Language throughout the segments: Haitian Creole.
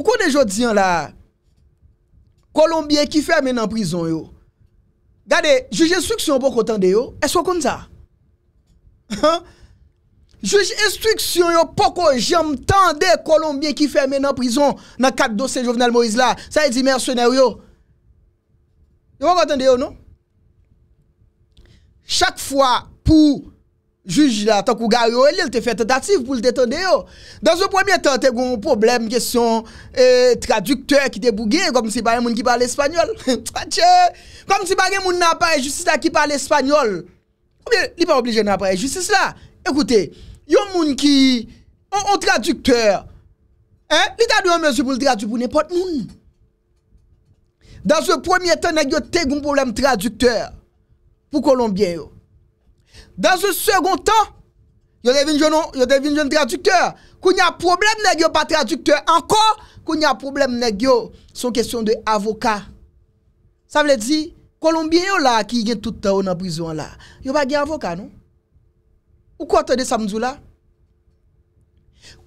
Poukou de jo diyan la Kolombien ki ferme nan prizon yo Gade, juj instruksyon poukou tende yo E so kon za Juj instruksyon yo poukou jem tende Kolombien ki ferme nan prizon Nan kat dosen Jovenel Moïse la Sa e di mersyoner yo Yon wakou tende yo nou Chak fwa pou Juj la, tan kou garyo el, el te fè tentative pou l te tende yo. Dans ou premier tan, te goun poublem kè son tradukteur ki te bouge, kom si barè moun ki par l espanyol. Kom si barè moun nan pa e justice la ki par l espanyol. Li pa oblije nan pa e justice la. Ekoute, yon moun ki, an tradukteur, li ta dou an mèjou pou l tradu pou nepot moun. Dans ou premier tan, te goun poublem tradukteur pou kolombien yo. Dan se segon tan, yo devine jen non, tradukteur. Kou nye problem neg yo pa tradukteur. Anko, kou nye problem neg yo son kesyon de avoka. Sa vle di, kolombien yo la ki gen touta ou nan brison la. Yo pa gen avoka, nou? Ou kwa te de samzou la?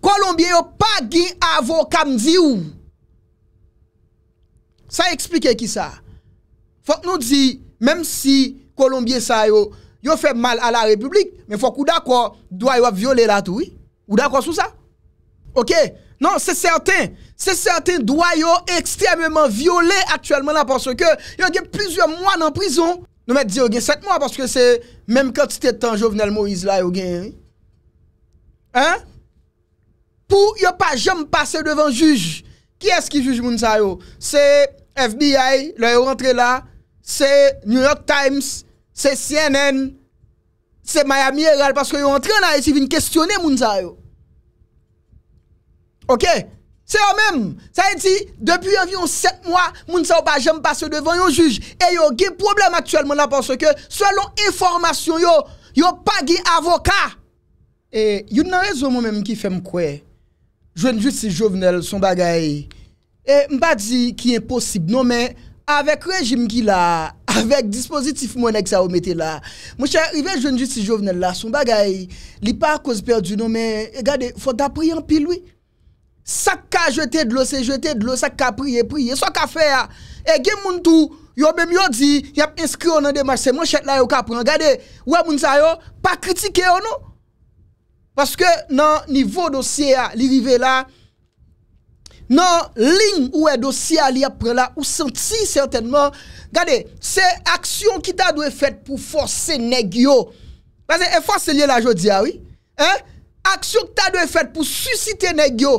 Kolombien yo pa gen avoka mzi oum. Sa explike ki sa? Fok nou di, menm si kolombien sa yo Yo fè mal a la republik, men fòk ou da kwa doa yo a viole la tou, ou da kwa sou sa? Ok, nan, sè sèrten, sè sèrten doa yo ekstremement viole aktuellement la porsò ke, yo gen plusieurs mois nan prizon, nou mè di yo gen 7 mois, porsò ke se, mèm kwa ti te tan jovenel Moïse la yo gen, hein? Pou yo pa jom pase devan juj, ki es ki juj moun sa yo? Se FBI, le yo rentre la, se New York Times, se New York Times, Se CNN, se Miami Eyal, paske yo entren a eti vin kestyone mounsa yo. Ok? Se yo menm, sa eti, depi avyon 7 mwa, mounsa yo pa jem pase devan yo juj, e yo gen problem aktuel moun apanswe ke, selon informasyon yo, yo pa gen avoka. E, yo nan rezon moun menm ki fem kwe, jwen jwisi jovenel, son bagay. E, mpa di ki yon posib, nou men, avèk rejim ki la... Avèk dispozitif mwenèk sa ou metè la. Mwen chè rive jenjou si jovnel la, son bagay, li pa kouz perdi nou, mè, e gade, fò da priyè an pi lwi. Sak ka jete dlo, se jete dlo, sak ka priyè, priyè, sak ka fè ya. Ah. E eh, gen moun tou, yo bem yo di, yap inskri yo nan demaj, se mwen chè la yo ka priyè. Gade, wè moun sa yo, pa kritike yo oh, nou. Paske nan nivou dosye ya, ah, li rive la, nan lin ou e dosi a li apre la ou senti certainman gade, se aksyon ki ta dwe fèt pou fòrse ne gyo e fòrse li e la jò di a wè aksyon ki ta dwe fèt pou susite ne gyo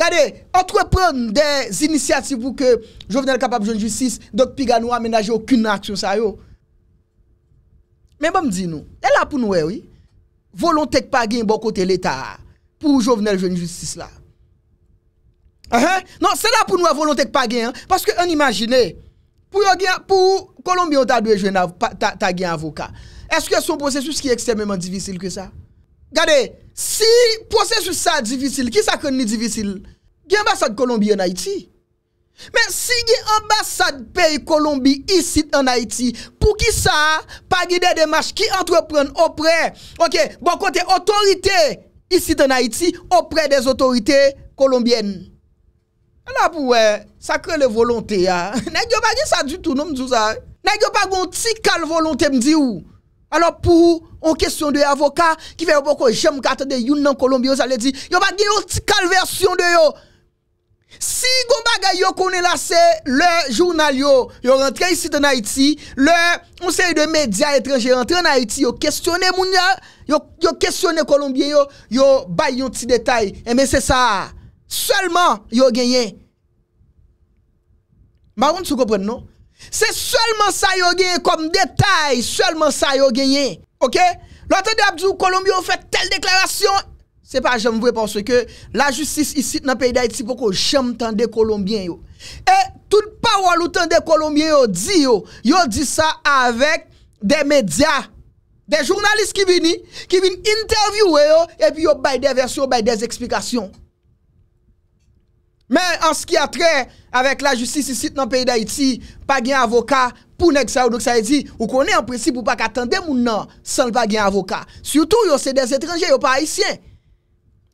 gade, antwè pren de zinisiativ pou ke jovenel kapap joun justice dot piga nou amenaje okun aksyon sa yo men ba mdi nou, e la pou nou e wè volon tek pa gen bon kote l'Etat pou jovenel joun justice la Non, sè la pou nou a volontèk pa gen. Paske an imagine, pou Colombi an ta dwejwen ta gen avoka, eske son prosesus ki ekstermèman divisil ki sa? Gade, si prosesus sa divisil, ki sa kren ni divisil? Gen ambasad Colombi an Haiti. Men, si gen ambasad pey Colombi isit an Haiti, pou ki sa pa gide demache ki entrepren opre, ok, bon kote otorite isit an Haiti opre des otorite Colombienne. Là pour sacré le volonté hein. a. Nèg pas dit ça du tout non m'dou ça. N'ego pas gon ti cal volonté m'di ou. Alors pour en question de avocat qui fait beaucoup j'aime qu'attendre youn nan Colombie ça le dit yo pas gen ti cal version de yo. Si gon bagay yo connaît là c'est le journal yo, yo rentré ici en Haïti, le conseil de médias étrangers rentre en Haïti, yo questionné moun yo, yo questionné Colombien yo, yo bay yon petit détail. Et eh, mais c'est ça. Sèlman yo genyen. Ma woun sou kopwen nou? Sèlman sa yo genyen kom detay. Sèlman sa yo genyen. Ok? Lote de Abdou Kolombi yo fè tel deklarasyon. Se pa jem vwe porswe ke la justice isi nan peyda iti poko jem tan de Kolombien yo. E tout pa wou tan de Kolombien yo di yo. Yo di sa avèk de medya. De jounalist ki vini. Ki vini interviwe yo. E pi yo bay de versyon, bay de eksplikasyon. Men, an skia tre, avek la justisi sit nan peyi da iti, pa gen avoka, pou nek sa ou doke sa e di, ou konen en presi pou pa katande moun nan, san pa gen avoka. Soutou yo se des etranje, yo pa haisyen.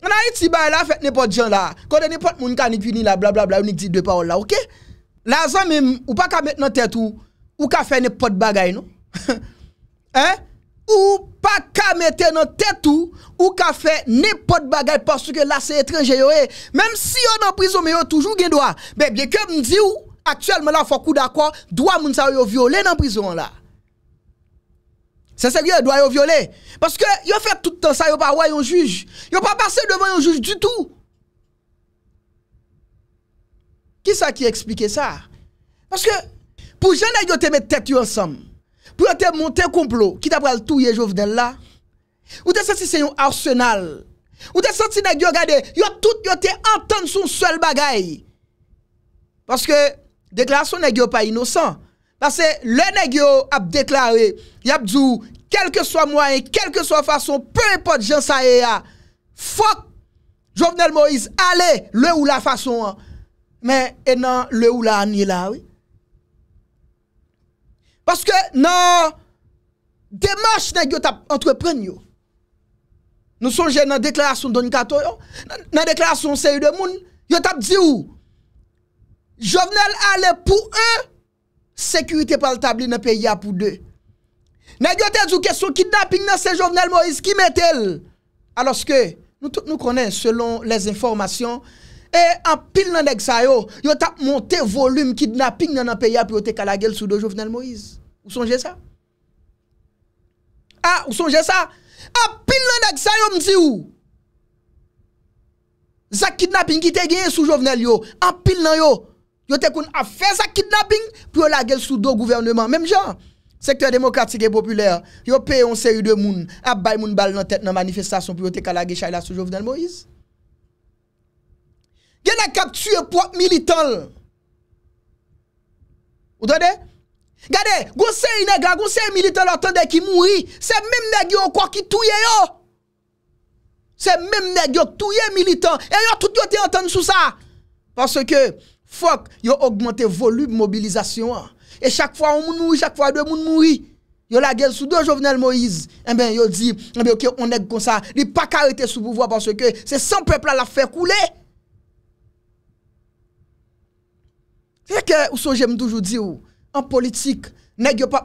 An a iti bay la, fet nepot jan la, kode nepot moun kanik vini la, bla bla bla, unik di de pa ou la, ok? La zan men, ou pa ka met nan tet ou, ou ka fe nepot bagay nou. Hein? Ou pa ka mette nan tèt ou, ou ka fè nipot bagay porsu ke la se etrenje yo e. Mèm si yo nan prizon men yo toujou gen doa. Bek, gen ke mdzi ou, aktyel men la fokou da kwa, doa moun sa yo viole nan prizon la. Se seryè, doa yo viole. Porsu ke yo fè toutan sa, yo pa woy yon juj. Yo pa pase devon yon juj du tout. Ki sa ki eksplike sa? Porsu ke, pou jenè yo te mette tèt yo ansam. pou yo te monte koumplo, ki ta pral tou ye jovenel la, ou te satsi se yon arsenal, ou te satsi negyo gade, yo te anten sou msel bagay, paske deklarasyon negyo pa inosan, paske le negyo ap deklaré, yap djou, kelke swa mwayen, kelke swa fason, perepot jen sa e ya, fok, jovenel Moïse, ale, le ou la fason, men enan, le ou la anye la, wè, Paske nan demache nan yot ap entrepren yo. Nou sonje nan deklarasyon Donny Kato yo, nan deklarasyon Seyudemoun, yot ap di ou. Jovenel ale pou un, sekurite pal tabli nan pe ya pou de. Nan yot edzu kesyon kidnapping nan se jovenel Moise Kimetel. Aloske nou konen selon les informasyon. E apil nan dek sa yo, yo tap monte volume kidnapping nan an peya pou yo te kalage l sou do jovenel Moïse. Ou sonje sa? A, ah, ou sonje sa? A, apil nan dek sa yo msi ou! Zak kidnapping ki te genye sou jovenel yo, apil nan yo, yo tekoun afe zak kidnapping pou yo lage l sou do gouvernement. Mem jan, sektor demokratik e popüler, yo peyon se yu de moun, ap bay moun bal nan tet nan manifestasyon pou yo te kalage l sou jovenel Moïse. genè kaptuye pou militant lè. Ote de? Gade, gounse yon neg la, gounse yon militant lè, otende ki mouri, se mèm neg yon kwa ki touye yo. Se mèm neg yon touye militant, e yon tout yo te entende sou sa. Parce ke, fok, yon augmente volub mobilizasyon. E chak fwa yon moun mouri, chak fwa yon moun mouri, yon la gel sou do jovenel Moïse, e eh ben yon di, e ben yo eh ke yon neg kon sa, li pa karite sou bouvoi, parce ke, se sempepla la fè koulè. Fèkè ou so jèm doujou di ou, an politik, ne gyo pa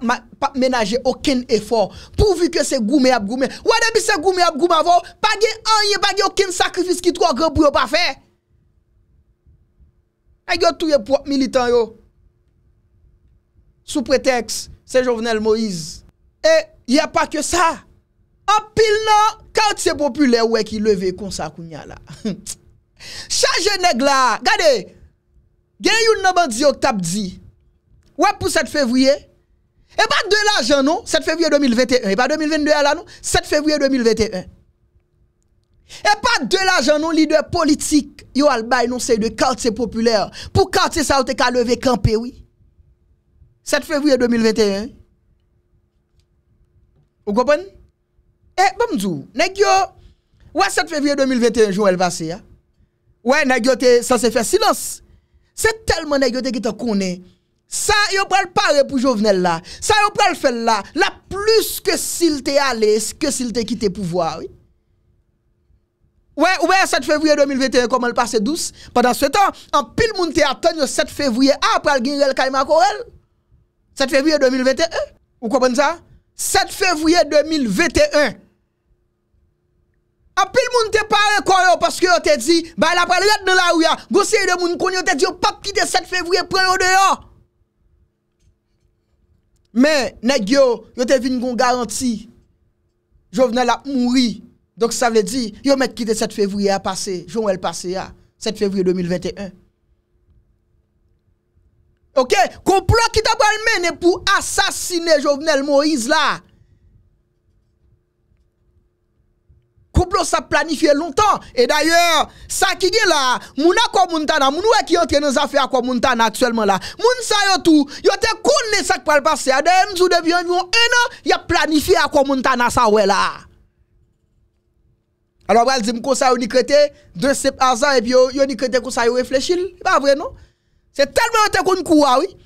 menaje okin efor, pou vi ke se goume ap goume, wadè mi se goume ap goume avon, pa gye anye, pa gye okin sakrifis ki tro akran pou yo pa fè. E gyo touye pou militant yo, sou preteks, se Jovenel Moïse. E, yè pa ke sa, an pil nan, kout se popule wè ki leve konsa kounya la. Chage neg la, gade, Gen yon nan bandi yo di. Ouais pour 7 février. Et e pas e de l'argent non, 7 février 2021 et pas 2022 là non, 7 février 2021. Et pas de l'argent non leader politique yo al bay non c'est de quartier populaire pour quartier ça te ka lever camper oui. 7 février 2021. Vous comprenez Eh bon djou, nèg yo ouais 7 février 2021 Joël Vassé. Ouais nèg yo te se faire silence. C'est tellement négatif qui te connaît. Ça, ne pral pas pour Jovenel là. Ça, pas pral faire là. La plus que s'il te allé, que s'il te quitté pouvoir, oui. Ouais, ouais, 7 février 2021, comment le passe douce. Pendant ce temps, en pile moun te attend 7 février après le Guinrel Kaima 7 février 2021. Vous comprenez ça? 7 février 2021. Apil moun te pare kwa yo, paske yo te di, ba la prele yet nan la ou ya, gosye yon moun kon, yo te di, yo pap ki de 7 fevriye pre yo de yo. Men, neg yo, yo te vin kon garanti, Jovenel a mouri, donk sa vle di, yo met ki de 7 fevriye a pase, joun el pase ya, 7 fevriye 2021. Ok, komplo ki tabal men, pou asasine Jovenel Moiz la, couple ça planifié longtemps. Et d'ailleurs, ça qui est là, mouna ko montana, qui entre dans affaires ko montana actuellement là. Moun sa tout, yo te ça qui va passer. Adem, sous depuis un an, y a planifié à ko montana ça ouais là. Alors, elle dit que ça, on y crête, deux sept et puis on y crête ça, Pas vrai, non? C'est tellement te oui.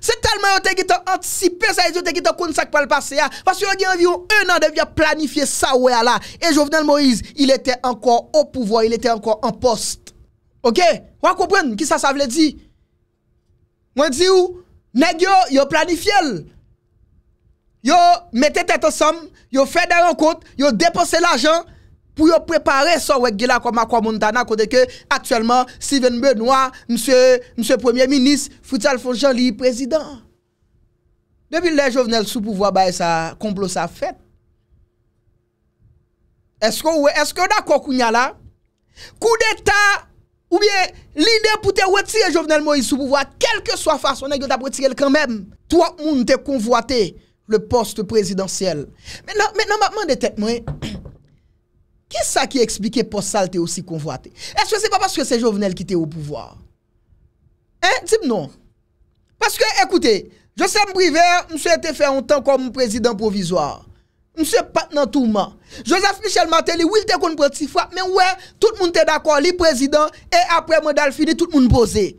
C'est tellement que tu anticipé, ça tu as compris ce ça qui le passer. Hein. Parce que as environ un an de vie à planifier ça ouais là. Et Jovenel Moïse, il était encore au pouvoir, il était encore en poste. Ok? Vous comprenez? ce ça ça veut dire? Moi dis où nèg yo, yo planifié. Yo mettez tête ensemble, yo fait des rencontres, yo dépensé l'argent. pou yo prepare sa wek gila kwa Makwa Montana kode ke aktuelman Sivan Benoit msye premier minis Fouti Alfonso Jean-Louis prezident debi le jovenel sou pouvoi baye sa komplo sa fet eske ou we eske ou da kwa kounya la kou deta ou biye lide pou te wetire jovenel Moïse sou pouvoi kelke so fason e yo tap wetire l kwen men to ak moun te konvoate le post prezidentiel mena man detek mwen Ki sa ki eksplike pos sal te osi konvoate? Eske se pa paske se jovenel ki te ou pouvoar? Eh, tip non. Paske, ekoute, Josem Brive, mse te fe ontan kon mou prezident provizor. Mse pat nan touman. Josem Michel Maté, li wil te kon poti fwa, men wè, tout moun te d'akon, li prezident, e apre modal fini, tout moun boze.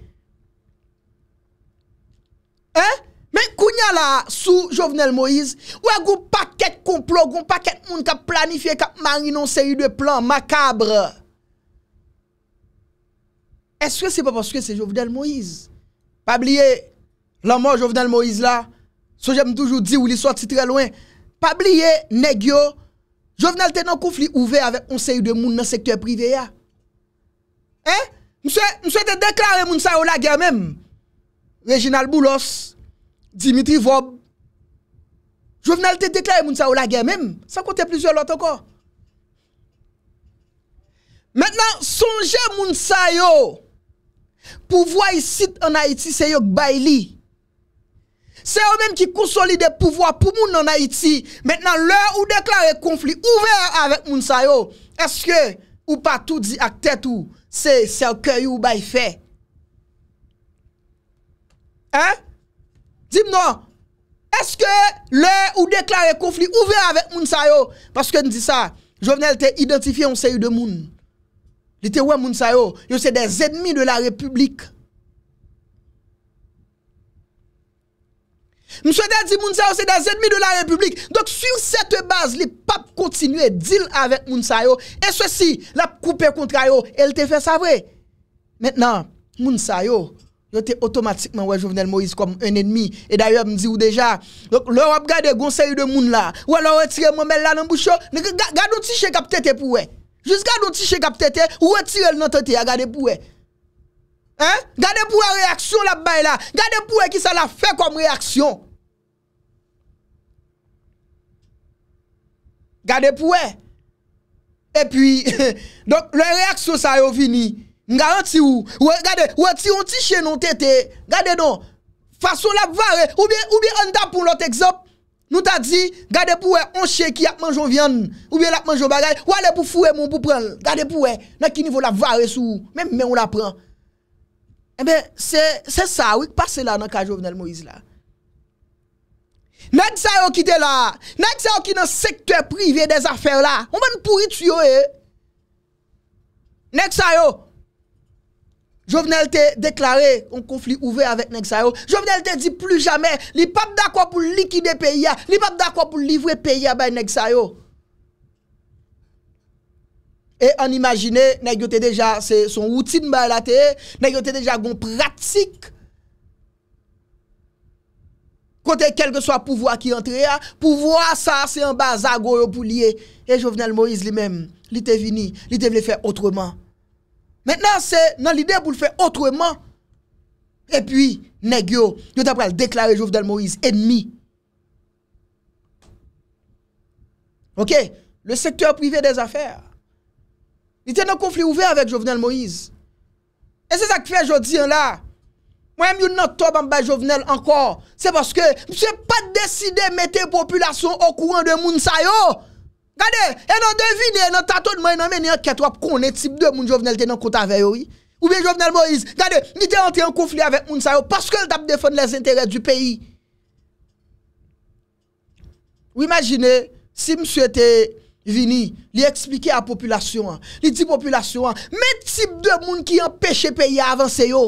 La sou Jovenel Moïse Ou e goun paket kouplo Goun paket moun ka planifiye Ka marine on se yu de plan makabre Eske se pa paske se Jovenel Moïse Pabliye La mò Jovenel Moïse la Sou jèm toujou di ou li sou ati tre loen Pabliye negyo Jovenel te nan koufli ouve Avèk on se yu de moun nan sektè privè ya Eh Mse te deklare moun sa yo la gèmèm Reginald Boulos Dimitri Vop Jwe venal te deklare mounsa ou la gen mem Sa kote plizye loto ko Mwenan sonje mounsa yo Pou vwa yi sit an Haiti se yo k bay li Se yo menm ki konsolide pou vwa pou moun an Haiti Mwenan lè ou deklare konflik Ouver avèk mounsa yo Eske ou pa tou di ak tèt ou Se yi serkè yi ou bay fe Eh dis-moi, est-ce que le ou déclaré conflit ouvert avec Mounsayo Parce que nous dit ça, Jovenel t'a identifié en série de moun. Il était ouais Mounsayo, c'est des ennemis de la République. Monsieur dit Mounsayo, c'est des ennemis de la République. Donc sur cette base, les papes continuent deal avec Mounsayo et ceci, la coupe contre yo, elle te fait savoir. Maintenant, Mounsayo... yo te otomatikman wè Jovenel Moïse kom un ennimi. E daye wè mdzi ou deja, lò wè ap gade gonsè yu de moun la, wè lò wè tire mòmè la nan boucho, gade ou ti chè kap tete pou wè. Jus gade ou ti chè kap tete, ou wè tire lè nan tete ya gade pou wè. Hein? Gade pou wè reaksyon la bay la. Gade pou wè ki sa la fè kom reaksyon. Gade pou wè. E pi, donk le reaksyon sa yo vini. Mga an ti ou Ou an ti ou ti che nou tete Gade nou Faso la vare Ou bi an da pou lout ekzop Nou ta di Gade pou we On che ki ap manjou vyan Ou bi ap manjou bagay Ou ale pou fure moun pou pren Gade pou we Nè ki nivou la vare sou Mè mè ou la pren eh E bè Se sa Ou ek pase la nan kajovnel Moïse la Nèk sa yo ki te la Nèk sa yo ki nan sektè privè des afer la Oman pouri tiyo e Nèk sa yo Jovenel te deklare an konflik ouve avet nek sa yo. Jovenel te di plu jame, li pap da kwa pou likide pe ya, li pap da kwa pou livre pe ya bay nek sa yo. E an imagine, nek yo te deja, se son woutin ba la te, nek yo te deja gon pratik. Kote kelke so a pouvoa ki entre ya, pouvoa sa se an bazago yo pou liye. E jovenel Moise li men, li te vini, li te vle fe otreman. Mètenan se nan l'idé pou l'fè otwèman. E pwi, negyo, yo tap pral deklare Jovenel Moïse ennmi. Ok, le sektèr privè des affèr, itè nan konflik oufèr avèk Jovenel Moïse. E se sa k fè jò diyan la, mwen yon nan to bambay Jovenel ankor, se baske, mwen se pa deside metè populasyon okouan de moun sayo! Gade, en an devine, en an tato dman, en an mene an ket wap konen tip de moun jovenel ten an konta veyo. Ou bien jovenel Moïse, gade, ni te ante an konflik avèk moun sa yo, paske l tap defon les interez du peyi. Ou imagine, si mswe te vini, li eksplike a populasyon, li di populasyon, men tip de moun ki an peche peyi avanse yo,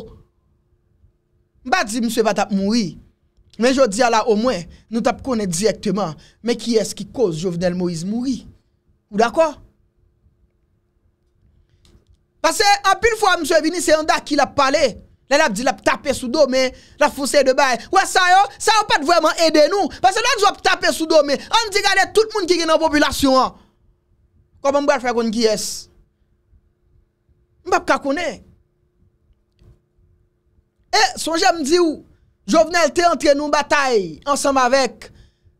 mba di mswe batap moui. Men yo di ala o mwen, nou tap konet direktman, men ki es ki koz Jovenel Moïse mouri. Ou d'akwa? Pase apil fwa mswe Vinice Onda ki lap pale, lè lap di lap tape sou do men, lap fouse de baye, wè sa yo, sa yo pat vwèman ede nou, pase lè lap di lap tape sou do men, an di gade tout moun ki gine an popilasyon an. Kwa mwen mwen fwe kon ki es. Mwen bap kakone. E, son jè mdi ou, Jouvenelte entre nou batay ansam avek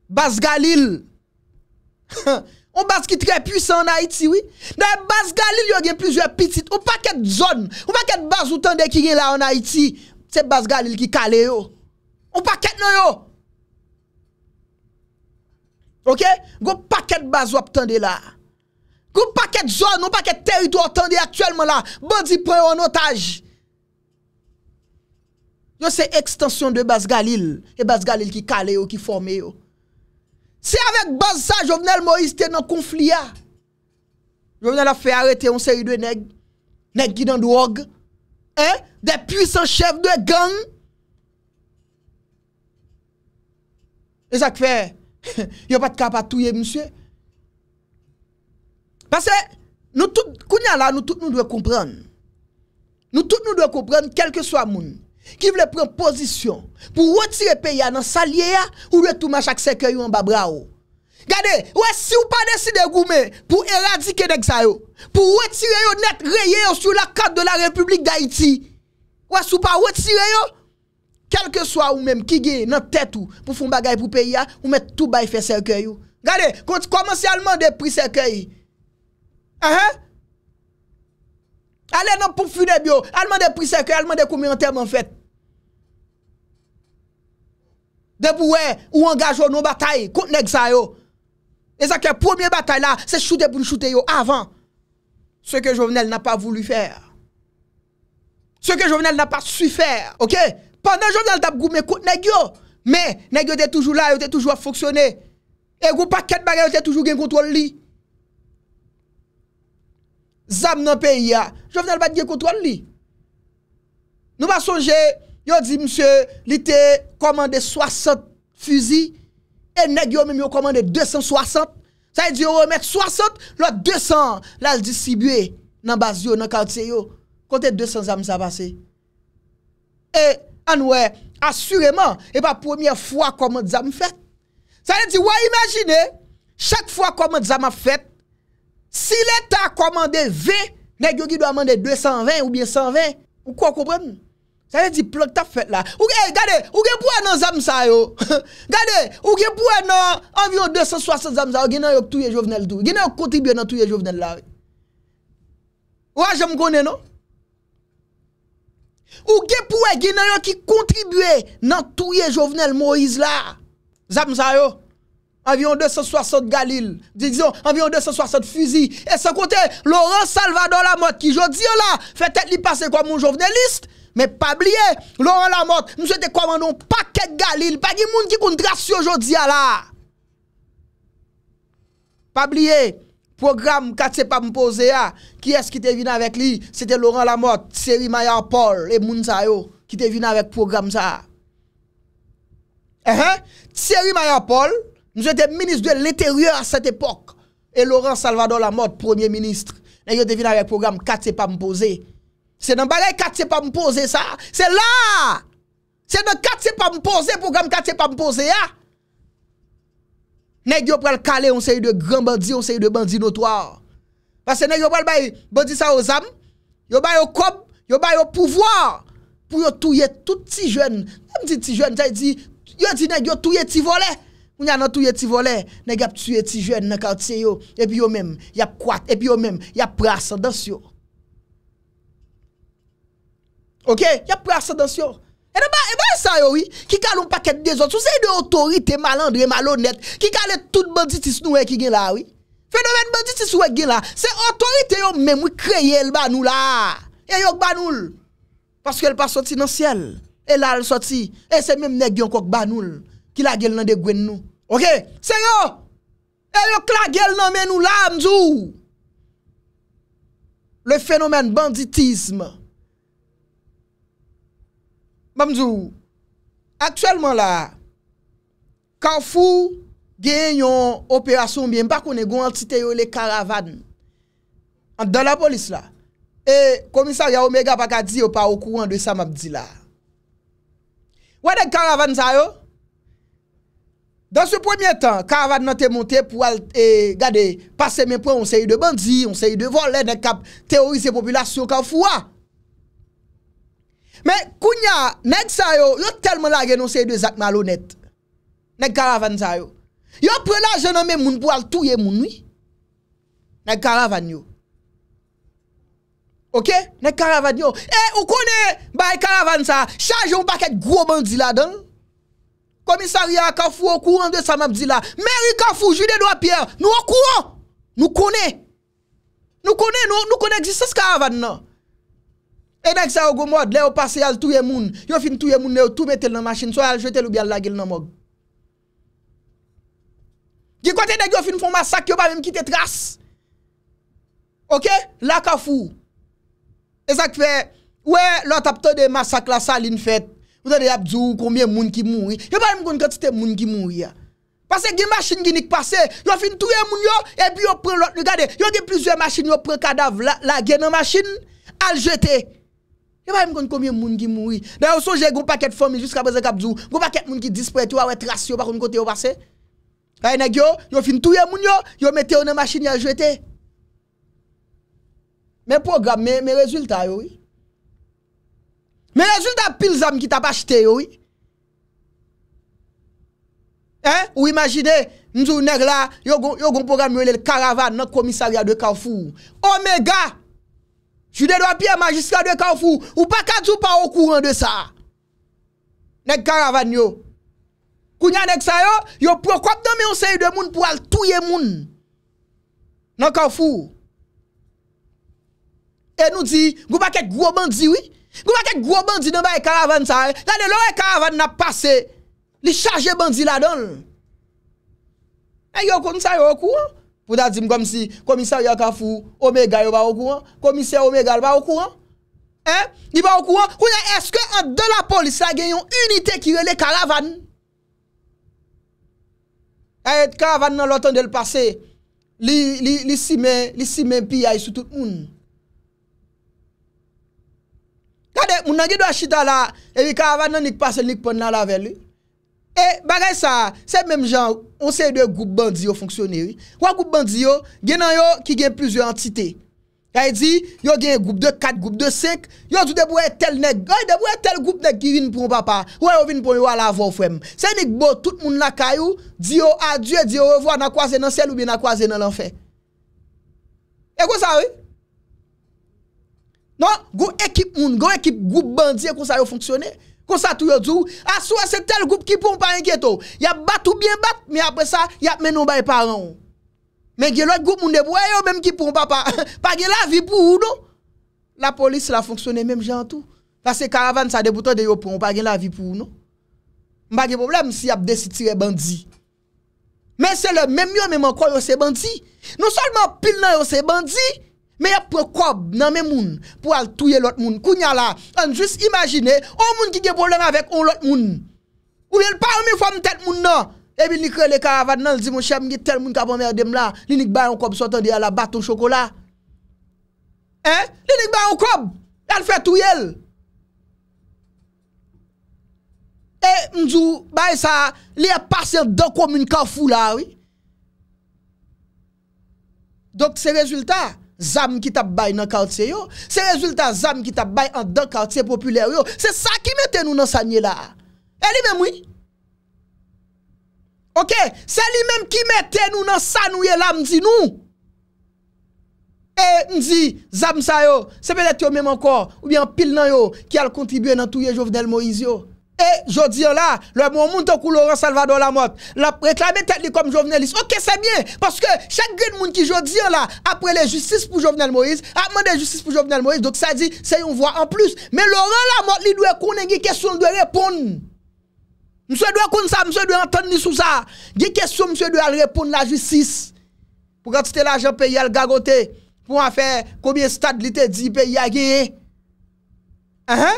Bas Galil. Un bas ki tre pwisa an Haiti, oui. Nan Bas Galil yo gen plizwe pitit. Ou paket zon, ou paket bas utande ki gen la an Haiti, se Bas Galil ki kale yo. Ou paket nou yo. Ok? Gou paket bas wap tande la. Gou paket zon, ou paket teritou wap tande aktuelman la. Badi preyo an otaj. Ok? Yo se ekstansyon de Bas Galil. E Bas Galil ki kale yo, ki forme yo. Se avek Bas sa, Jovenel Moïse te nan konflia. Ah. Jovenel la fey arete, on se yi de neg, neg gidan do og. Eh, de pwisan chev de gang. E sa kfe, yo pat kapatouye monsye. Pase, nou tout, kounya la, nou tout nou dwe kompran. Nou tout nou dwe kompran, kelke swa moun. Ki vle pren pozisyon pou wotire peya nan salye ya ou retouman chak seker yo an babra yo. Gade, wè si ou pa deside goume pou eradike dek sa yo. Pou wotire yo net reye yo sou la kat de la republik da iti. Wè si ou pa wotire yo, kelke swa ou menm ki ge nan tet ou pou foun bagay pou peya, ou met tou bay fe seker yo. Gade, konti komensyalman depri seker yo. Ahe? Alè nan pou funeb yo, alman de prisèkè, alman de koumè an tèm an fèt. Dè pou wè, ou an gajò nou batay, koutnèk zay yo. E zè kè premier batay la, se choute pou choute yo avan. Se ke Jovenel nan pa voulou fèr. Se ke Jovenel nan pa su fèr, ok? Pandè Jovenel tap goumè koutnèk yo, mè, nèk yo tè toujou la, yo tè toujou a foksyonè. E goum pa ket bagè, yo tè toujou gen kontrol li. Ok? zam dans Je pays, Jovenel pas de contrôle li. Nous pas il yo dit monsieur, il te commandé 60 fusils et nèg yo même yo commandé 260. Ça veut dire remettre 60, l'autre 200 là distribuer dans base yo dans quartier yo. Côté 200 zam ça passé. Et anouè, assurément, et pas première fois comment zam fait. Ça veut dit, ouais imaginez, chaque fois comment zam a fait Si lè ta komande V, nek yo ki do amande 220 ou bien 120, ou kwa kompren? Sa lè di plug ta fet la. Ou gè pouè nan Zamsayo, ou gè pouè nan anvyon 260 Zamsayo, gè nan yo ki touye jovenel dou, gè nan yo ki kontribye nan touye jovenel la. Non? Ou a jèm konen nou? Ou gè pouè, gè nan yo ki kontribye nan touye jovenel Moiz la, Zamsayo. Avion 260 galil. Dizyon, avion 260 fuzi. E sa kote, Laurent Salvador Lamotte, ki jodi ya la, fete li pase kwa moun jovenelist, me pa bliye, Laurent Lamotte, mou se te kwa manon paket galil, pa ki moun ki koun drasyo jodi ya la. Pa bliye, program kat se pa mpoze ya, ki es ki te vin avèk li, se te Laurent Lamotte, Thierry Mayapol, e moun zayo, ki te vin avèk program zayo. Ehe, Thierry Mayapol, Nous étions ministre de l'Intérieur à cette époque. Et Laurent Salvador Lamotte, premier ministre. Nous étions deviné avec le programme 4, c'est pas me poser. C'est dans le 4, c'est pas me poser ça. C'est là. C'est dans 4, c'est pas me poser. Programme 4, c'est pas me poser. Hein. Nèg yo le calé, on série de grands bandits, on série de bandits notoires. Parce que nèg yo pral bandits ça aux âmes, yo bay au corps yo bay au pouvoir pour yo touyer tout petit jeune. Même petit jeune, ça dit yo dit nèg yo petit volet. Ou nan touye ti vole, ne gap tue ti jwen nan kaoutse yo, epi yo men, yap kuat, epi yo men, yap prasa dans yo. Ok? Yap prasa dans yo. E nan ba, e ba yi sa yo, ki kal un paket de zot, sou se yi de otorite malandre, malonet, ki kal et tout banditis nou e ki gen la, fenomen banditis nou e gen la, se otorite yo men, wik kreye el banou la. E yok banoul, paske el pa soti nan siel. E la al soti, e se menm ne gyonkok banoul. ki la gel nan de gwen nou. Ok? Senyo! E yo k la gel nan men nou la mdjou! Le fenomen banditisme. Mamdjou! Aktuelman la, kan fou gen yon operasyon bi, mpa konen gwen titen yo le karavan, an do la polis la, e komisar ya omega baka di yo pa okou an do sa mabdi la. Wè de karavan sa yo? Dan se premiye tan, karavan nan te monte pou al te eh, gade, pase menpon, on se yi de bandi, on se yi de volle, nek kap teorize populasyon ka fwa. Men, kounya, nek sa yo, yo telman la genon se yi de zak malonet. Nek karavan sa yo. Yo prela jename mounbo al touye mounwi. Nek karavan yo. Ok? Nek karavan yo. E, eh, ou kone, bay karavan sa, chaje ou baket gro bandi la deng. Komisari akafu okuron de sa mabzi la. Meri kafu, jude do apyer. Nou okuron. Nou kone. Nou kone, nou kone gizistas ka avan nan. E denk sa yo gomod, le yo pase yal touye moun. Yo fin touye moun, le yo tou betel nan masin. So yal jetel oubyal la gil nan mog. Di konten dek yo fin fon masak yo ba mimi ki te tras. Ok? La kafu. E sak fe, we lo tapte de masak la salin fet. Vous avez dit combien de monde qui mourit. Je pas me c'était de monde qui mourit. Parce que les machines qui passent, ils ont tout le monde et puis ils prennent l'autre. Regardez, ils ont plusieurs machines, ils prennent cadavre, la, la dans machine, à jeter. Je ne sais pas combien de monde qui mourit. D'ailleurs, vous avez un paquet de familles jusqu'à présent vous un paquet de monde qui disparaît, vous trace, vous avez côté passé. vous nèg yo, yo fin touye moun yo, yo machine à jeter. Mais programme, mes résultats, oui. Me rezultat pil zami ki ta pa chete yo yi. Ou imagine, mzou nèk la, yo gompo gami yon lèl karavan, nan komisariya dwe kawfou. Omega, jude dwa piye majiska dwe kawfou, ou pa katou pa ou kouran dwe sa. Nèk karavan yo. Kounya nèk sa yo, yo prokop nan mè yon seyi dwe moun pou al touye moun. Nan kawfou. E nou di, goma ket groban di wè, Gouwa kek gwo bandi nan ba e karavan sa e, la de lou e karavan nan pase, li chaje bandi la don. E yo kon sa yo okou an? Eh? Pou da di m kom si komisar yo ka fou, ome gayo ba okou an? Komisar ome gal ba okou an? E, di ba okou an? Kounye, eske an de la polis la gen yon unitè ki yo e le karavan? E, karavan nan lotan del pase, li simen pi a yon sotout moun. Kade, moun nage dwa chita la, Ewi karavan nan nik pase, nik pon nan la veli. Wi. E bagay sa, se mèm jan, On se de goup bandi yo fonksyoneri. Wi. Kwa goup bandi yo, genan yo ki gen plusyo entite. Kwa e di, yo gen goup de kat, goup de sek, Yo jou debou e tel nek, Yo jou debou e tel goup nek ki vin pou mpapa, Ou e o vin pou yo ala vof wèm. Se nik bo, tout moun lakay ou, Di yo adye, di yo revo, Na kwaze nan sel ou mi na kwaze nan lan fè. E kwa sa wè? Wi? Non, goun ekip moun, goun ekip goup bandi e kon sa yo fonksyone, kon sa tou yo djou, aswa se tel goup ki pou mpa enketo, yap bat ou bien bat, mi apre sa, yap menon baye paran. Men gilot goup moun debou, e yo menm ki pou mpa, pa gen la vi pou ou nou. La polis la fonksyone menm jantou, la se karavan sa deboutan de yo pou, pa gen la vi pou ou nou. Non? Mba non? gen problem si yap desitire bandi. Men se le menm yo menman kwa yo se bandi, nou solman pil nan yo se bandi, Me yap pou kob nan men moun, pou al touye lot moun. Kounya la, an jous imagine, an moun ki ge bolen avek an lot moun. Kouye l pa, an mi fòm tèt moun nan. Ebi nike le karavad nan, zi moun chèm, mongi tèl moun kabon merdem la, li nike bayan kob, sotan di ala baton chokola. Eh, li nike bayan kob, an fè touye l. Eh, mzou, bay sa, li a pase do koum moun kaw fou la, oui. Dok se rezultat, zam qui t'a bail dans quartier yo, c'est résultat zam qui t'a bail en dans quartier populaire yo. C'est ça qui mette nous dans sanier là. Et lui-même oui. OK, c'est lui-même qui mette nous dans ça nous là dit nous. Et dit zam ça yo, c'est peut-être toi même encore ou bien pile nan yo qui a contribué dans tout Jovenel Moïse yo. E jodi la, le moun moun te kou Laurent Salvador Lamotte, la preklame tet li kom Jovenelis. Ok, se bien, paske chak gen moun ki jodi la, apre le justis pou Jovenel Moïse, apman de justis pou Jovenel Moïse, doke sa di, se yon vwa an plus. Men Laurent Lamotte li dwe kounen, ge kesou mwen dwe repoun. Mwen se dwe koun sa, mwen se dwe anton ni sou sa. Ge kesou mwen se dwe al repoun la justis. Pou gantite la jen peyi al gagote, pou an fe, koumye stat li te di peyi a geye. A ha?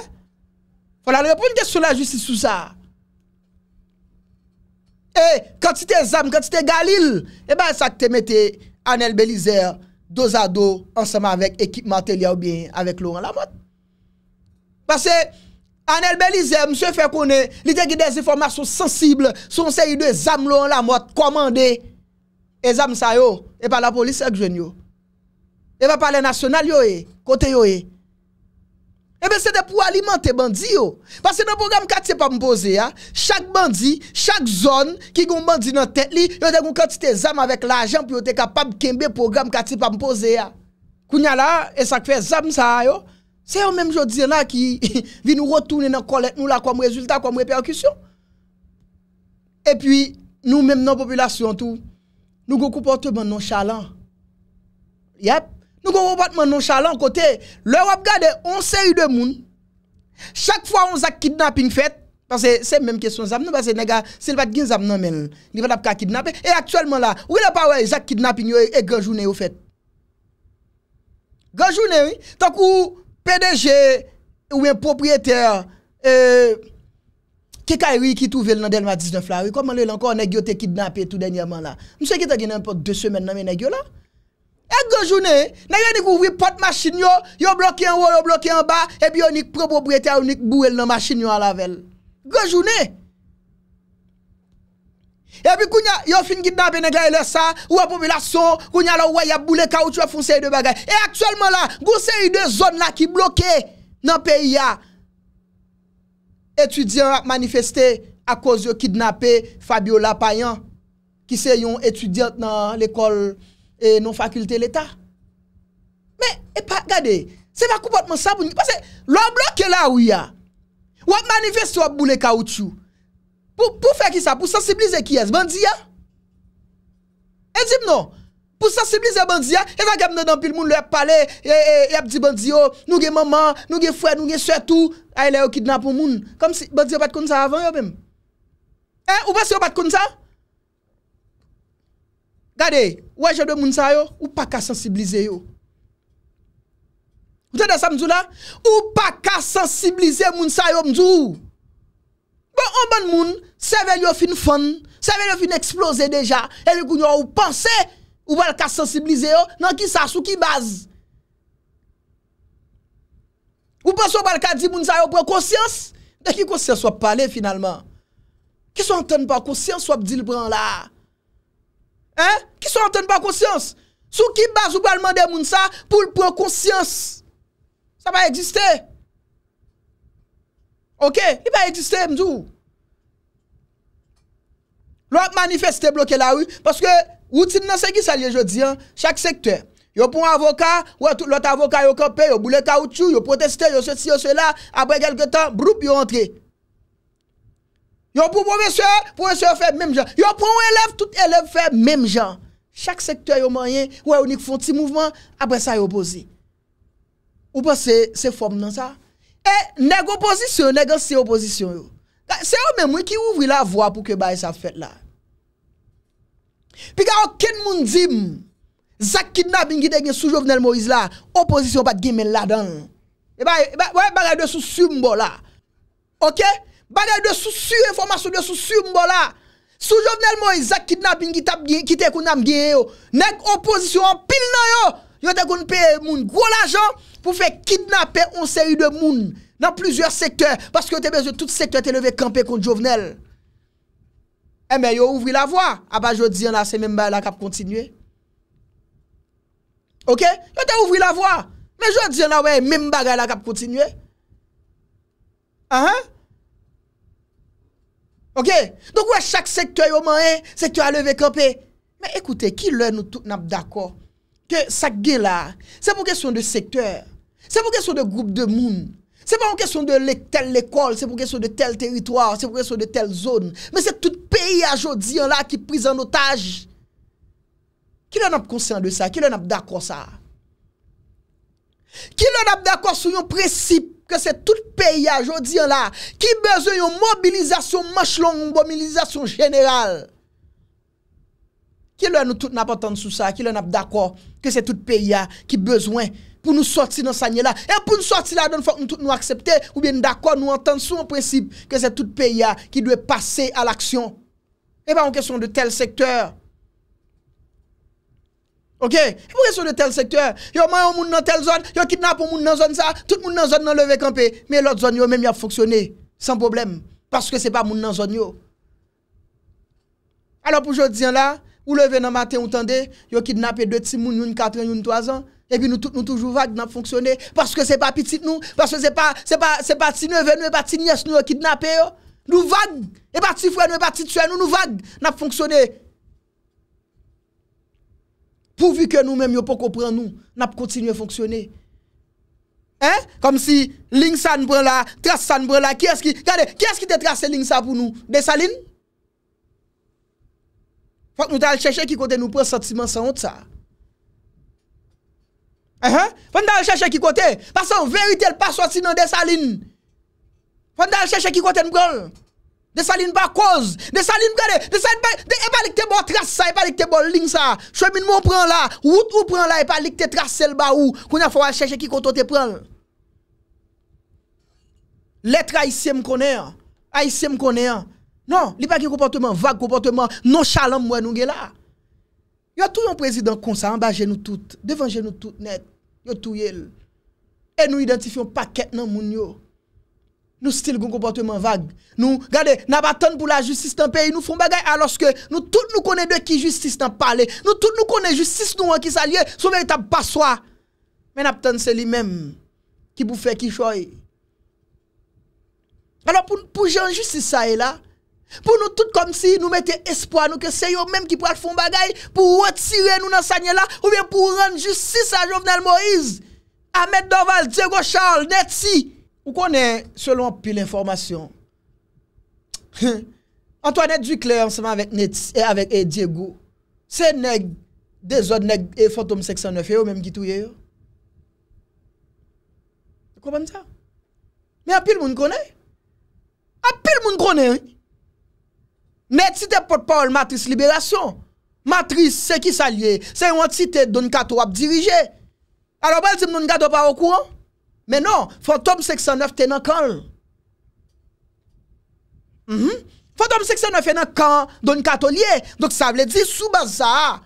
Ou la reponite sou la justice sou sa. E, eh, kante se te zam, kante se te galil, e ba sa te mette Anel Belizer dosado ansama vek ekip matel ya oubyen avek loun la mot. Pase, Anel Belizer, mse fe konen, li dek de zi formasyon sensible, son se yi de zam loun la mot, komande, e zam sa yo, e pa la polis ek jen yo. E va pale nasyonal yo e, eh. kote yo e. Ebe eh se de pou alimante bandi yo. Pase nan program kat se pa mpoze ya, chak bandi, chak zon, ki goun bandi nan tet li, yo te goun kat se te zam avek la ajan, pi yo te kapab kembe program kat se pa mpoze ya. Kounya la, e sak fe zam sa yo, se yo menm jodi la ki, vi nou rotounen nan kolek nou la kwa mwezulta, kwa mwepekwisyon. E pi, nou menm nan popilasyon tou, nou goun koupote ban nan chalan. Yep. Nou kon wopatman nonchalant kote, lèw ap gade, on se yu de moun, chak fwa on zak kidnaping fet, panse se mèm kesyon zam, nou panse nega selvat gin zam nan men, nivad ap ka kidnaping, e aktuelman la, ou yon ap awe zak kidnaping yo, e genjounen yo fet. Genjounen yo, tan kou PDG ou yon propriyater, kekayri euh, ki touvel nan delma 19 la, ou koman lè lankor negyo te kidnaping tout denyaman la, nou se ki ta genen un pok de semen nan men negyo la? E gojounen, nan yon ni kouvri pot machine yo, yo blokye yon, yo blokye yon ba, e bi yon ni probobriyete a yon ni kbouel nan machine yo a lavel. Gojounen! E bi kounyan, yon fin gidnape nè gaya lè sa, yon wè populasyon, kounyan lè wè yabou lè kawout, yon founse yon bagay. E aktuelman la, gounse yon zon la ki blokye nan peyi ya. Etudyen manifesté a kouz yo kidnapé Fabio Lapayan, ki se yon etudyant nan l'ekol... E non fakulte l'Etat Mè, e gade, se pa koupot monsan pou nye Pase, lòm blok ke la ou ya Wap manifest wap boule ka ou chou Pou fe ki sa, pou sensibilize ki es, bandi ya Edip non, pou sensibilize bandi ya Ewa gèmne dan pil moun lèp pale, lèp e, di bandi yo Nou ge maman, nou ge fwe, nou ge sè tou Ayle yo kidnap moun moun Bandi yo pat kon sa avan yo bem Ou pas yo pat kon sa Gade, wè jèdè moun sa yo, ou pa ka sensibilize yo. Mwen jèdè sa mdjou la, ou pa ka sensibilize moun sa yo mdjou. Bon, bon ou ban moun, sevelyo fin fon, sevelyo fin eksplose deja, e li gounyo ou panse, ou pa la ka sensibilize yo, nan ki sa sou ki baz. Ou panse ou pa la ka di moun sa yo, ou pa konsyans, de ki konsyans wap pale finalman. Ki sou anten pa konsyans wap dil bran la. Ki sou anten pa konsyans? Sou ki bazou pa lman de moun sa pou lpon konsyans? Sa va egzister? Ok? Li va egzister mdou? Lwot manifeste bloke la wou? Paske woutin nan seki sa liye jodi an? Chak sektwè. Yo pou avoka, wout avoka yo kopè, yo boule ka wout chou, yo proteste, yo seci yo se la, apre gelke tan, broup yo antre. Yo pour professeur, professeur même gens. Yo pour élève, tout fait même gens. Chaque secteur yo moyen, ouais, unique font petit mouvement, après ça yo opposé. Ou pensez c'est forme dans ça Et nèg opposition, nèg opposition C'est eux même qui ouvrent la voie pour que bah, ça fait là. Puis quand aucun monde dit hmm, Zak kidnapping qui est sous Jovenel Moïse là, opposition pas de là-dedans. Et bah, bah ouais, de sous là. OK Bagay de sou su, informasyon de sou su mbola Sou jovenel mwen, zak kidnap In ki tap gine, ki te kon nam gine yo Nek oposisyon, pil nan yo Yo te kon pe moun gwo la jan Pou fe kidnap e on seri de moun Nan plusieurs sektors Paske yo te bezou, tout sektors te leve kampe kon jovenel E eh me yo ouvri la vwa Aba ah jo diyan la se menm bagay la kap kontinue Ok, yo te ouvri la vwa Me jo diyan la wey, menm bagay la kap kontinue A ah, ha? Ok, donk wè chak sektoy oman e, sektoy a leve kampè. Mè ekoute, ki lè nou tout nab d'akor? Ke sak gè la, se pou kesyon de sektoy, se pou kesyon de groupe de moun. Se pou kesyon de tel l'ekol, se pou kesyon de tel teritoar, se pou kesyon de tel zon. Mè se tout peyi a jodi an la ki priz an otaj. Ki lè nab konsen de sa? Ki lè nab d'akor sa? Ki lè nab d'akor sou yon precipe? Ke se tout pey ya jodi an la, ki bezwen yon mobilizasyon machlon, yon mobilizasyon general. Ki lwen nou tout nap atan sou sa, ki lwen ap d'akor, ke se tout pey ya ki bezwen pou nou soti nan sa nyela. E pou nou soti la, don fok nou tout nou aksepte, ou bien d'akor nou atan sou an precipe, ke se tout pey ya ki dwe pase al aksyon. E pa yon kesyon de tel sektor. OK, pourquoi e sur de tel secteur, yo man moun dans telle zone, yo kidnappe moun dans zone ça, tout moun dans zone nan levé campé, mais l'autre zone yo même y a fonctionné sans problème parce que c'est pas moun dans zone yo. Alors pour jodi hein, là, ou levé dans matin ou tendez, yo kidnappé deux petits moun, une 4 ans, une 3 ans. Et puis nous tout, nous toujours vague n'a fonctionné parce que c'est pas petit nous, parce que c'est pas c'est pas c'est pas petit neveu, nous pas petit nièce nous kidnappé yo. Nous vague, et pas petit frère, nous pas petit soeur, nous nous vague n'a fonctionné pou vi ke nou menm yo pou kompren nou, nap kontinye fonksyone. Kom si ling sa nou pran la, tras sa nou pran la, kye eski te trase ling sa pou nou, desa lin? Fok nou tal chèche ki kote, nou pran sotiment sa ond sa. Fok nou tal chèche ki kote, pasan veritel paswa sinan desa lin. Fok nou tal chèche ki kote nou pran. Desaline ba koz, desaline gade, desaline ba, e pa lik te bo trase sa, e pa lik te bo ling sa. Choumine moun pran la, wout moun pran la, e pa lik te trase sel ba ou, kwenye fwa chèche ki koto te pran. Letre a yise m konen, a yise m konen, non, li pa ki kompote man, vage kompote man, non chalam mwen nou gen la. Yo tou yon prezident konsa, ambaje nou tout, devanje nou tout net, yo tou yel. E nou identifyon paket nan moun yo. Nou stil goun kompoteyman vage. Nou, gade, nan batan pou la justice nan peyi, nou foun bagay aloske nou tout nou kone de ki justice nan pale. Nou tout nou kone justice nou an ki sa liye, sou veritab paswa. Men ap tan se li mem, ki pou fe ki choy. Alo pou jen justice sa e la, pou nou tout kom si nou mette espoi, nou ke se yo mem ki pou al foun bagay, pou wot sire nou nan sanye la, ou ven pou ren justice a Jovenel Moïse, Ahmed Doval, Diego Charles, Netzi, Ou konen, selon pil informasyon, antoanet dukler anseman avèk netis e eh, avèk e eh, Diego, se neg de zon neg e fantom 609 yo, menm ki touye yo? Kwa ban sa? Me apil moun konen? Apil moun konen? Netis te potpoul matris liberasyon. Matris se ki salye, se yon titet don kato ap dirije. A lo bel si moun gado pa wakouan? Menon, fantom 609 te nan kan. Fantom 609 te nan kan, Don Kato liye. Dok sa vle di sou baza.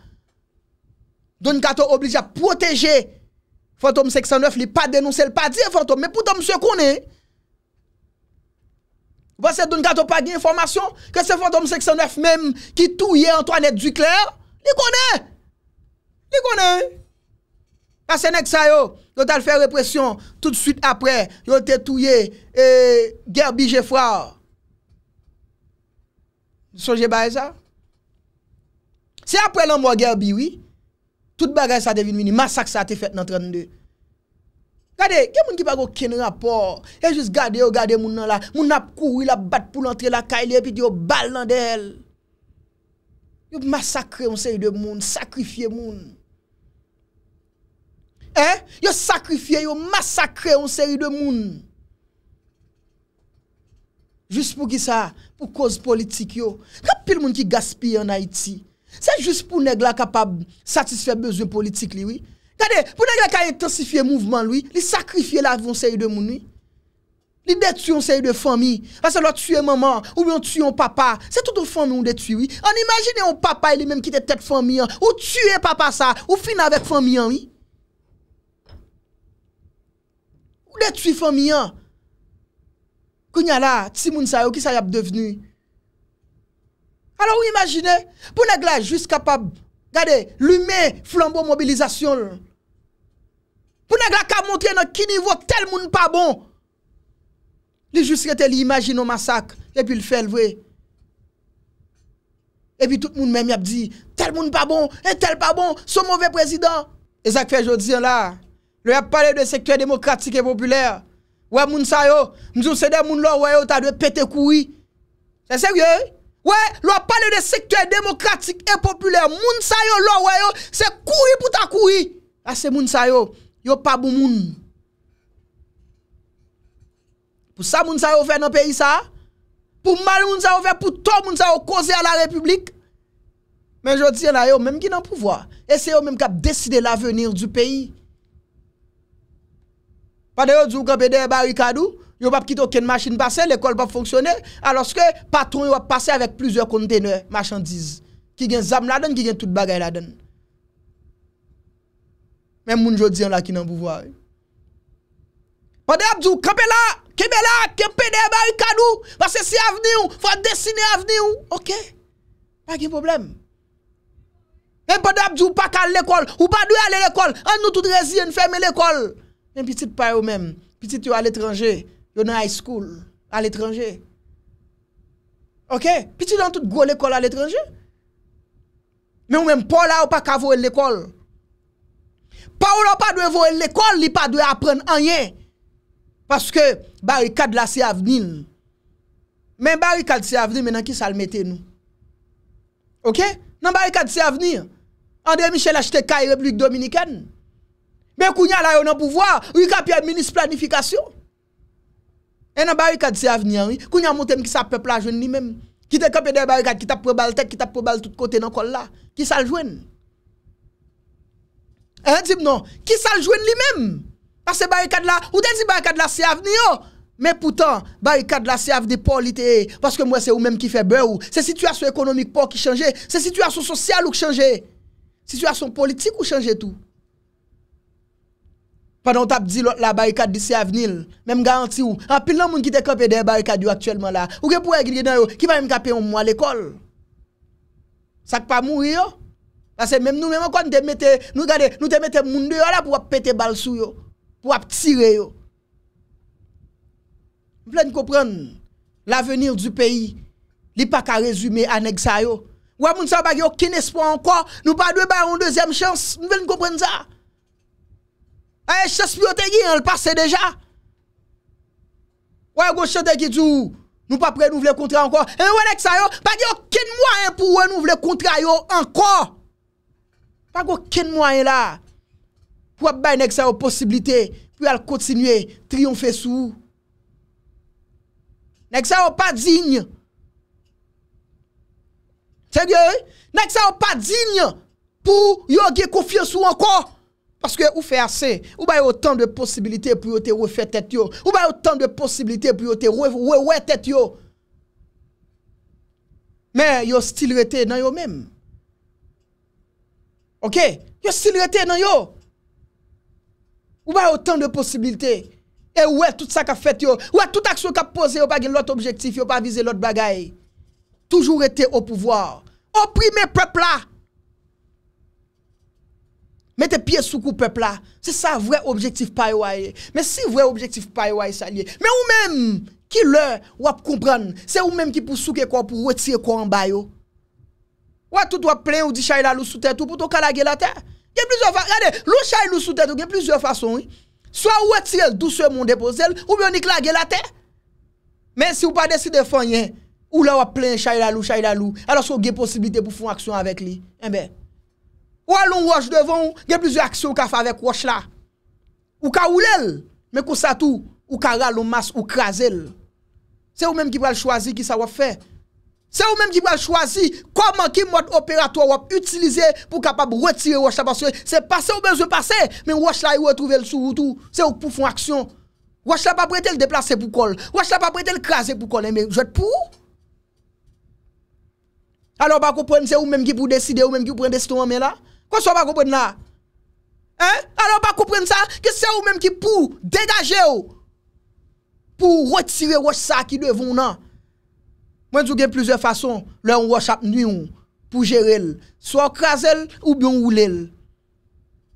Don Kato oblige a proteje. Fantom 609 li pa denouse, li pa diye fantom, men pou Don Kato konen. Vase Don Kato pa gen informasyon, ke se fantom 609 menm ki touye antoanet dukler, li konen. Li konen. Asenek sayo, Yon tal fe represyon, tout suite apre, yon te touye, eee, gerbi jefwa. Soje ba e sa? Se apre l'anbo a gerbi, wii, tout bagay sa devine vini, masak sa te fet nan 32. Gade, gen moun ki pa kou ken rapor, e jist gade yo gade moun nan la, moun ap kou wila bat pou l'entre la kaile, pi di yo bal nan de hel. Yo masakre yon seri de moun, sakrifye moun. Eh? Yo sakrifye, yo masakre on se yu de moun Jus pou ki sa Pou koz politik yo Ka pil moun ki gaspye an Haiti Se jus pou negla kapab Satisfye bezon politik liwi Kade, pou negla ka intensifye mouvman liwi Li sakrifye la avon se yu de moun Li detu yon se yu de fomi Ase lo tue maman ou yon tue yon papa Se tout ou fomi ou detu An imagine yon papa li menm ki te tete fomi Ou tue papa sa Ou fin avek fomi yon li Ou de trifon miyan. Kou nye la, ti moun sa yo ki sa yap deveni. Alo ou imagine, pou nek la jous kapab, gade, lume flambo mobilizasyon. Pou nek la kap montre nan ki nivou tel moun pa bon. Li jous kete li imagine o masak, e pi l fel vwe. E pi tout moun men mi ap di, tel moun pa bon, e tel pa bon, so mouve prezident. E zak fe jous diyan la, Lwa pale de sektwè demokratik e popüler. Wè moun sa yo, mjou sè de moun lò wè yo, ta dwe pète koui. Sè sè wye? Wè, lwa pale de sektwè demokratik e popüler. Moun sa yo lò wè yo, sè koui pou ta koui. Asè moun sa yo, yo pa bou moun. Pou sa moun sa yo fè nan peyi sa? Pou mal moun sa yo fè, pou to moun sa yo kose a la republik? Men jò tiè nan yo, menm ki nan pouvoi. Ese yo menm kap deside la venir du peyi. Padè yo djou kèmpe de barikadou, yo wap kitou ken machin pase, lekol wap fonksyonè, aloske patron yo wap pase avèk plizè kontene, machandiz, ki gen zam la den, ki gen tout bagay la den. Mèm moun jodi an la ki nan pou vwa. Padè yo djou kèmpe la, kèmpe la, kèmpe de barikadou, vase si avni ou, fwa dessine avni ou, ok? Pagè yon problem? Mèm padè yo djou pa kal lekol, ou pa dwe ale lekol, an nou tout rezine fèmè lekol. Men pitit pa yo men, pitit yo al etranje, yo nan high school, al etranje. Ok, pitit nan tout go l'ekol al etranje. Men ou men, pa ou la ou pa ka vowe l'ekol. Pa ou la ou pa dwe vowe l'ekol, li pa dwe apren anye. Paske bari kad la si avnil. Men bari kad si avnil, men nan ki salmete nou. Ok, nan bari kad si avnil, André Michel Achtekai, Republik Dominikèn, Men kou nya la yo nan pouvoa, ou yi wi kapi a minis planifikasyon. E nan barikad se aveni an, wi. kou nya montem ki sa pepla jwen ni men. Ki te kapi de barikad ki tap pou bal tek, ki tap pou bal tout kote nan kol la. Ki sa l jwen. E an di mnon, ki sa l jwen li men. A se barikad la, ou de di barikad la se aveni yo. Men poutan, barikad la se aveni pou liteye. Paske mwen se ou men ki febe ou. Se situasyon ekonomik pou ki chanje. Se situasyon sosyal ou ki chanje. Situasyon politik ou ki chanje tou. Padon tap di la barikad disi avnil, menm garanti ou, apil nan moun ki te kapè den barikad yo aktuelman la, ou ke pou e glin gen yo, ki va yon kapè yon mou al ekol? Sak pa mouri yo? Basè menm nou menm an kon te mette, nou gade, nou te mette moun de yo la pou ap pete balsou yo, pou ap tire yo. Mwen lè n'kopren l'avenir du peyi, li pa ka rezume aneg sa yo. Ou a moun sa bag yo ki n'espo anko, nou pa dwe ba yon dezyem chans, mwen lè n'kopren za? Aye, eh, chespiote gi, an l'passe deja. Ouye, gwo chespiote ki djou, nou pa pre nou vle kontre anko. E, wè nek sa yo, pa gyo ken mwanyen pou wè nou vle kontre anko. Pa gwo ken mwanyen la, pou ap bay nek sa yo posibilite, pou al kontinye triyonfe sou. Nek sa yo pa djigne. Seriou? Nek sa yo pa djigne, pou yo ge koufye sou anko. Parce que vous faites assez, vous avez autant de possibilités pour vous refaire tête, vous avez autant de possibilités pour vous refaire tête. Mais vous style resté dans vous-même. OK? Vous style resté dans vous. Vous avez autant de possibilités. Et ouais, tout ça qu'a fait yo, ouais, toute action qu'a posé yo pas l'autre objectif, yo pas visé l'autre bagaille. Toujours été au pouvoir. Opprimer peuple là. Mette piye souk ou pepla. Se sa vwe objektif paye waye. Me si vwe objektif paye waye sa liye. Me ou menm ki lè wap kompran. Se ou menm ki pou souke kwa pou weti e kwa an bayo. Wap tout wap plen ou di chay lalou sou tètou. Poutou kalage la tè. Gen plizye fason. Gade, loun chay lalou sou tètou gen plizye fason. So a weti el, dou sou e moun depo zè el. Ou mè ou ni klage la tè. Men si ou pa desi defan yen. Ou la wap plen chay lalou chay lalou. Alos ou gen posibite pou fon aksyon avek li. Eh Ou alon Roche devon, gen plizye aksyon ou ka favek Roche la. Ou ka oulel, men kousa tou, ou ka ral, ou mas, ou krasel. Se ou menm ki pral chwazi ki sa wap fe. Se ou menm ki pral chwazi, koman ki mot operatwa wap utilize pou kapab retire Roche la. Se ou menm ki pral chwazi, se passe ou benze passe, men Roche la yowetouve e l sou ou tou. Se ou pou fon aksyon. Roche la pa prete l deplase pou kol. Roche la pa prete l krasel pou kol. E menm, jwet pou? Alo bak ou pren, se ou menm ki pou deside, ou menm ki pou pren desiton men la. Kwa so pa kompren na? Ano pa kompren sa? Kese ou menm ki pou degaje ou. Pou retire wos sa ki devon nan. Mwen djou gen plizwe fason. Lè ou wos apnuyon pou jere l. So a kras el ou bi ou lè l.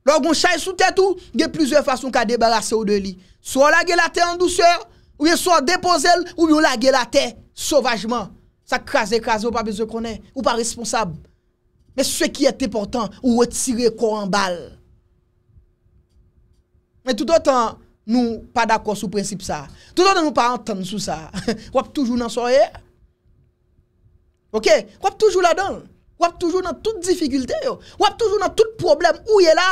Lè ou goun chay sou tèt ou. Gen plizwe fason ka debarase ou de li. So a lage la te an dou sè. Ou gen so a depose el. Ou bi ou lage la te sauvajman. Sa kras e kras ou pa bezou konen. Ou pa responsab. Mè sè ki etè portan ou wè tire koran bal. Mè tout otan nou pa d'akos ou prinsip sa. Tout otan nou pa antan sou sa. Wèp toujou nan soye. Ok? Wèp toujou la don. Wèp toujou nan tout difficultè yo. Wèp toujou nan tout problem ou ye la.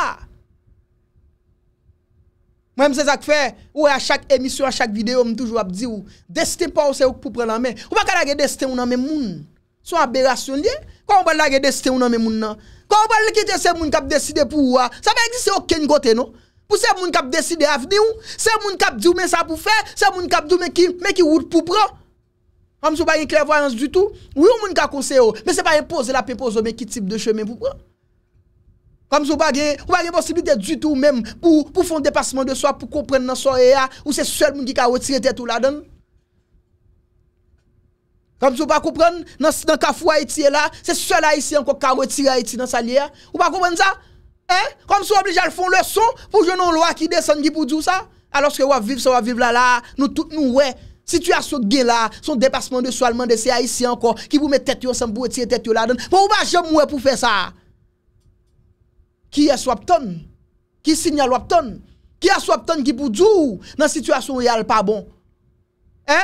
Mè mè se zak fè. Ouè a chak emisyon, a chak videyo, mè toujou wèp di ou. Destin pa ou se ou pou pre nan mè. Ou pa kada ge destin ou nan mè moun. Sou aberasyon liye, kwa ou ba lage desite ou nan men moun nan. Kwa ou ba lage kite se moun kap deside pou ou a, sa ba egise ou ken kote nou. Pou se moun kap deside avni ou, se moun kap di ou men sa pou fe, se moun kap di ou men ki wout pou pran. Kwa mzou ba yon klevoyans du tout, ou yon moun ka konseyo, me se ba yon pose la pe pose ou men ki tip de chemen pou pran. Kwa mzou ba yon, ou ba yon posibilite du tout men pou pou fon depasman de sou a, pou kompren nan sou e a, ou se sel moun ki ka otire tete ou la dene. Kam sou pa koupren, nan kafou a eti e la, se sèl a eti anko, kam ou eti a eti nan sa liya. Ou pa koupren sa? He? Kam sou oblijal fon leson pou jounon lwa ki desan gipou djou sa? A loske waviv sa waviv la la, nou wè, situasyon gen la, son depasman de swalman de se a eti anko, ki pou mè tèt yo san pou eti e tèt yo la dan, pou ou pa jem mwè pou fè sa? Ki es wap ton? Ki sinyal wap ton? Ki es wap ton gipou djou nan situasyon yal pa bon? He? He?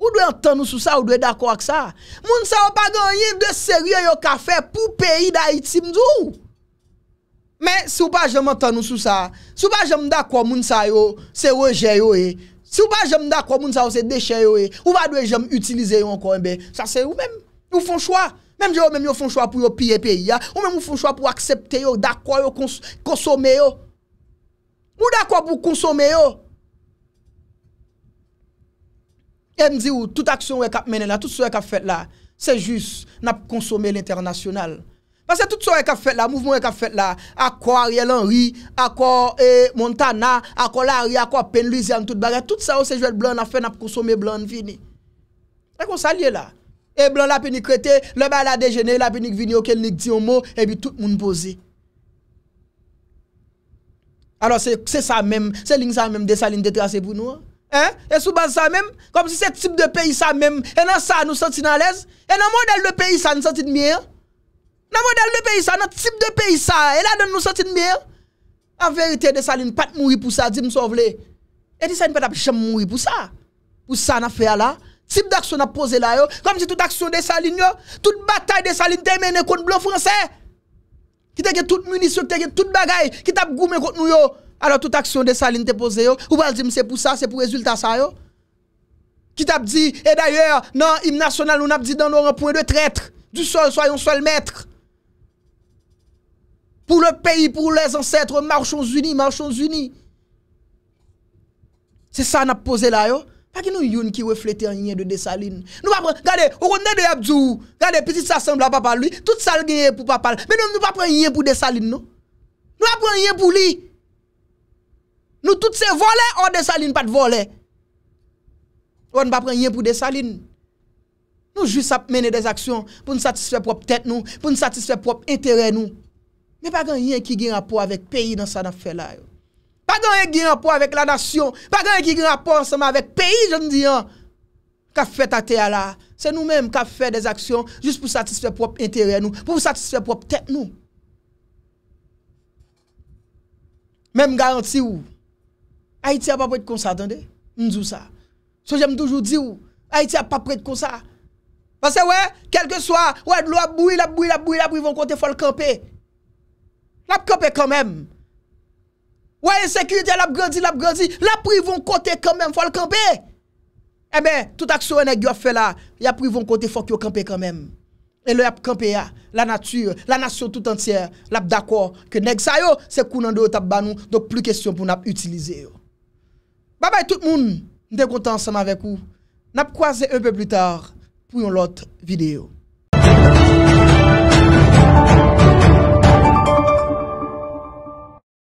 Ou dwe an tanou sou sa ou dwe dakwa ksa? Moun sa ou pa ganye, dwe serye yo kafe pou peyi da iti mzou. Men, sou pa jem an tanou sou sa, sou pa jem dakwa moun sa yo, se yo je yo e. Sou pa jem dakwa moun sa yo se deche yo e. Ou pa dwe jem utilize yo an konbe. Sa se ou men mwen foun chwa. Men mwen mwen mwen foun chwa pou yo piye peyi ya. Ou men mwen foun chwa pou aksepte yo, dakwa yo, konsome yo. Moun dakwa pou konsome yo. Ken di ou tout aksyon wè kap mènen la, tout sou wè kap fèt la, se jüs na pou konsome l'internasyonal. Pase tout sou wè kap fèt la, mouvmou wè kap fèt la, akwa Ariel Henry, akwa e, Montana, akwa Larry, akwa Penn, Louisian, tout bagay, tout sa ou se jwèl blan na fè na pou konsome blan vini. Fè e kon salye la. E blan la pe ni kretè, le ba la dejenè, la pe ni kvini okèl ni kdiyomo, e bi tout moun bozi. Alors se sa mèm, se lin sa mèm de sa lin de trase pou nou an. Hein? Et sous base ça même, comme si ce type de pays ça même, et dans ça nous sentons à l'aise, et dans le modèle de pays ça nous sentons bien. Dans le modèle de pays ça, dans type de pays ça, et là nous sentons bien. En vérité, de saline pas mourir pour ça, dit me sauve Et de pas jamais mourir pour ça. Pour ça, on a fait là. Type d'action n'a a posé là, comme si toute action de saline, toute bataille de saline terminée contre le blanc français. Qui t'a tout munition, qui t'a tout bagaille, qui t'a goumé contre nous, alo tout aksyon desaline te pose yo, ou bal di mse pou sa, se pou rezulta sa yo, ki tap di, e daye, nan imnasonal, ou nap di nan nou anpouen de tretre, du sol, soyon sol metre, pou le peyi, pou les ansetre, marchons uni, marchons uni, se sa nap pose la yo, pa ki nou yon ki we flete an yon de desaline, nou apre, gade, ou ronde de abdou, gade, ou ronde de abdou, gade, tout sal genye pou papal, men nou apre an yon pou desaline nou, nou apre an yon pou li, Nou tout se vole ou desaline pat vole. Ou an pa pren yon pou desaline. Nou jous ap mene des aksyon pou nou satisfè prop tèt nou, pou nou satisfè prop intèrè nou. Men pa gen yon ki gen rapor avèk peyi nan sa na fè la yo. Pa gen yon ki gen rapor avèk la nasyon, pa gen yon ki gen rapor anseman avèk peyi, joun di yon, ka fèt a tè ya la. Se nou menm ka fèt des aksyon, jous pou satisfè prop intèrè nou, pou satisfè prop tèt nou. Menm garanti ou, A iti ap apret kon sa, dande? Ndjou sa. So jèm doujou di ou. A iti ap apret kon sa. Pase wè, kelke swa, wè, lò ap boui, lò ap boui, lò ap boui, lò ap boui, lò ap pou yon kote fò l'kampè. Lò ap kampè kanmèm. Wè, yon sekuriti, lò ap grandzi, lò ap grandzi, lò ap pou yon kote kanmèm fò l'kampè. E eh mè, tout aksyon yon ek yon fè la, lò ap pou yon kote fò kyo kampè kanmèm. E lò ap kampè ya, la natyur, la nasyon tout antyèr, lò ap dakò Babay tout moun, n dekote ansan avek ou. Nap kwaze un pe blu tar pou yon lot videyo.